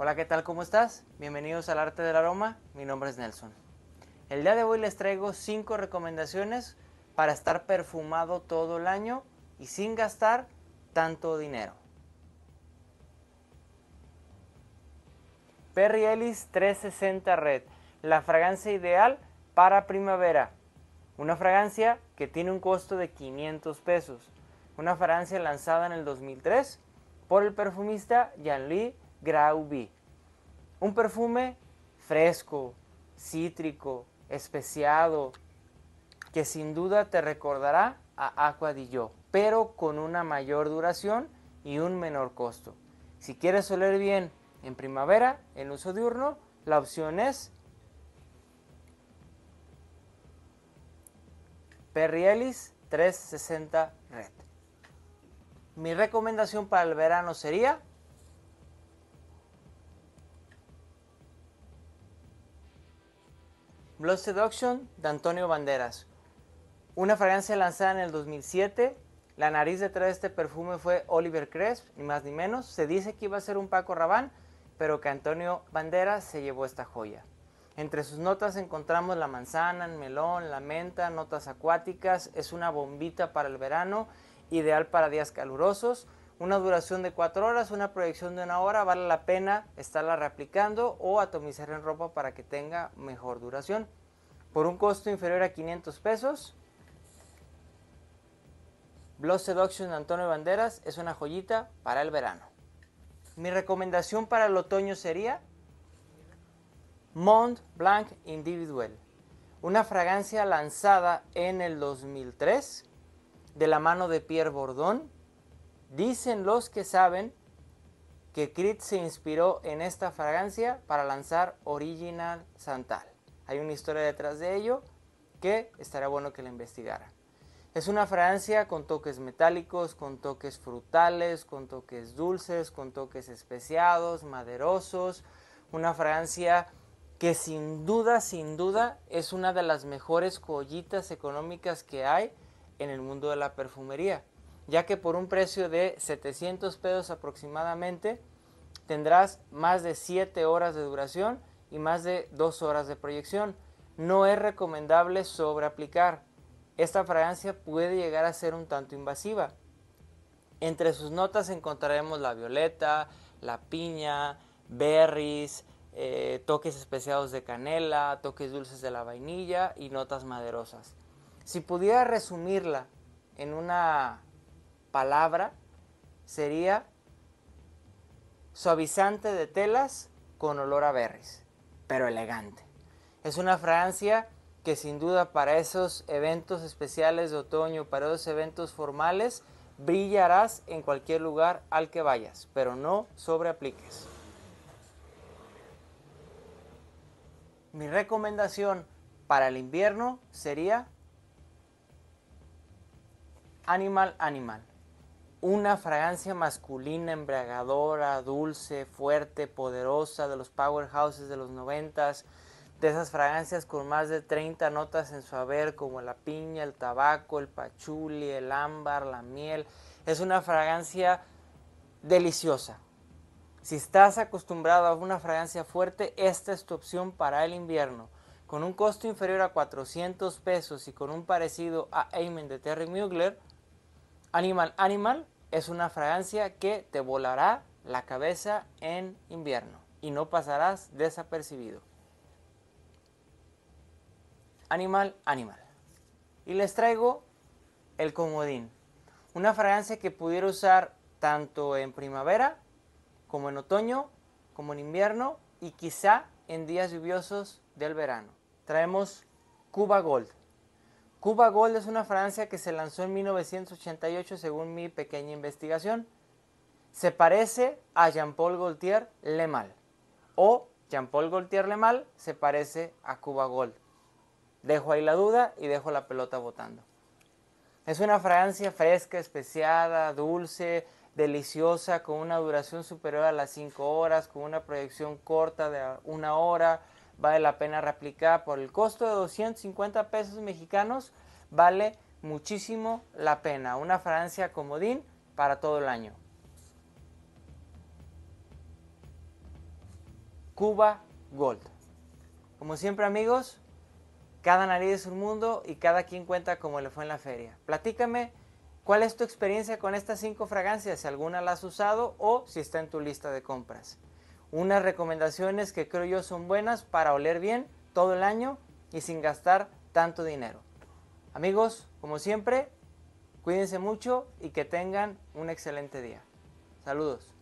Hola, ¿qué tal? ¿Cómo estás? Bienvenidos al Arte del Aroma, mi nombre es Nelson. El día de hoy les traigo 5 recomendaciones para estar perfumado todo el año y sin gastar tanto dinero. Perry Ellis 360 Red, la fragancia ideal para primavera. Una fragancia que tiene un costo de 500 pesos. Una fragancia lanzada en el 2003 por el perfumista Jean-Louis Grauby, Un perfume fresco, cítrico, especiado, que sin duda te recordará a Aqua di Gio, pero con una mayor duración y un menor costo. Si quieres oler bien en primavera, en uso diurno, la opción es Perrielis 360 Red. Mi recomendación para el verano sería Blood Seduction de Antonio Banderas. Una fragancia lanzada en el 2007. La nariz detrás de este perfume fue Oliver Cresp, ni más ni menos. Se dice que iba a ser un Paco rabán pero que Antonio Banderas se llevó esta joya. Entre sus notas encontramos la manzana, el melón, la menta, notas acuáticas. Es una bombita para el verano, ideal para días calurosos. Una duración de 4 horas, una proyección de una hora, vale la pena estarla reaplicando o atomizar en ropa para que tenga mejor duración. Por un costo inferior a 500 pesos, Blood Seduction de Antonio Banderas es una joyita para el verano. Mi recomendación para el otoño sería Mont Blanc Individual, una fragancia lanzada en el 2003 de la mano de Pierre Bordón Dicen los que saben que Creed se inspiró en esta fragancia para lanzar Original Santal. Hay una historia detrás de ello que estará bueno que la investigara. Es una fragancia con toques metálicos, con toques frutales, con toques dulces, con toques especiados, maderosos. Una fragancia que sin duda, sin duda, es una de las mejores joyitas económicas que hay en el mundo de la perfumería ya que por un precio de 700 pesos aproximadamente tendrás más de 7 horas de duración y más de 2 horas de proyección. No es recomendable sobreaplicar. Esta fragancia puede llegar a ser un tanto invasiva. Entre sus notas encontraremos la violeta, la piña, berries, eh, toques especiados de canela, toques dulces de la vainilla y notas maderosas. Si pudiera resumirla en una palabra sería suavizante de telas con olor a berries, pero elegante. Es una fragancia que sin duda para esos eventos especiales de otoño, para esos eventos formales, brillarás en cualquier lugar al que vayas, pero no sobreapliques. Mi recomendación para el invierno sería Animal Animal una fragancia masculina, embriagadora, dulce, fuerte, poderosa, de los powerhouses de los noventas, de esas fragancias con más de 30 notas en su haber, como la piña, el tabaco, el pachuli, el ámbar, la miel. Es una fragancia deliciosa. Si estás acostumbrado a una fragancia fuerte, esta es tu opción para el invierno. Con un costo inferior a 400 pesos y con un parecido a Amen de Terry Mugler, Animal Animal es una fragancia que te volará la cabeza en invierno y no pasarás desapercibido. Animal Animal. Y les traigo el comodín. Una fragancia que pudiera usar tanto en primavera como en otoño, como en invierno y quizá en días lluviosos del verano. Traemos Cuba Gold. Cuba Gold es una francia que se lanzó en 1988 según mi pequeña investigación. Se parece a Jean-Paul Gaultier Le Mal o Jean-Paul Gaultier Le Mal se parece a Cuba Gold. Dejo ahí la duda y dejo la pelota votando. Es una fragancia fresca, especiada, dulce, deliciosa, con una duración superior a las 5 horas, con una proyección corta de una hora, vale la pena replicar por el costo de 250 pesos mexicanos, vale muchísimo la pena. Una fragancia comodín para todo el año. Cuba Gold. Como siempre amigos, cada nariz es un mundo y cada quien cuenta como le fue en la feria. Platícame cuál es tu experiencia con estas cinco fragancias, si alguna las has usado o si está en tu lista de compras unas recomendaciones que creo yo son buenas para oler bien todo el año y sin gastar tanto dinero. Amigos, como siempre, cuídense mucho y que tengan un excelente día. Saludos.